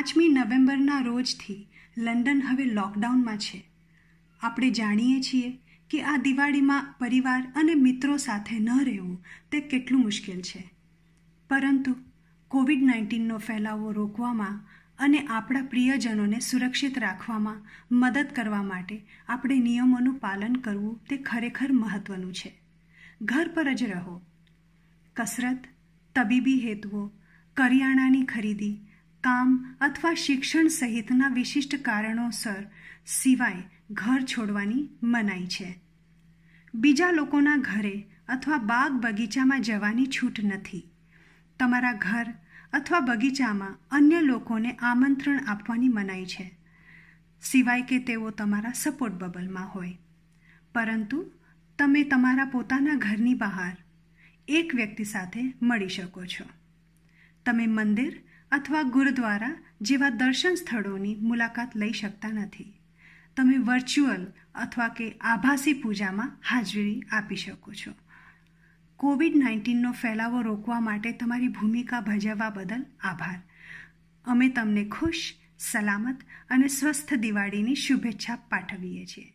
પાંચમી નવેમ્બરના રોજથી લંડન હવે લોકડાઉનમાં છે આપણે જાણીએ છીએ કે આ દિવાળીમાં પરિવાર અને મિત્રો સાથે ન રહેવું તે કેટલું મુશ્કેલ છે પરંતુ કોવિડ નાઇન્ટીનનો ફેલાવો રોકવામાં અને આપણા પ્રિયજનોને સુરક્ષિત રાખવામાં મદદ કરવા માટે આપણે નિયમોનું પાલન કરવું તે ખરેખર મહત્ત્વનું છે ઘર પર જ રહો કસરત તબીબી હેતુઓ કરિયાણાની ખરીદી કામ અથવા શિક્ષણ સહિતના વિશિષ્ટ કારણોસર સિવાય ઘર છોડવાની મનાઈ છે બીજા લોકોના ઘરે અથવા બાગ બગીચામાં જવાની છૂટ નથી તમારા ઘર અથવા બગીચામાં અન્ય લોકોને આમંત્રણ આપવાની મનાઈ છે સિવાય કે તેઓ તમારા સપોર્ટ બબલમાં હોય પરંતુ તમે તમારા પોતાના ઘરની બહાર એક વ્યક્તિ સાથે મળી શકો છો તમે મંદિર અથવા ગુરુદ્વારા જેવા દર્શન સ્થળોની મુલાકાત લઈ શકતા નથી તમે વર્ચ્યુઅલ અથવા કે આભાસી પૂજામાં હાજરી આપી શકો છો કોવિડ નાઇન્ટીનનો ફેલાવો રોકવા માટે તમારી ભૂમિકા ભજવવા બદલ આભાર અમે તમને ખુશ સલામત અને સ્વસ્થ દિવાળીની શુભેચ્છા પાઠવીએ છીએ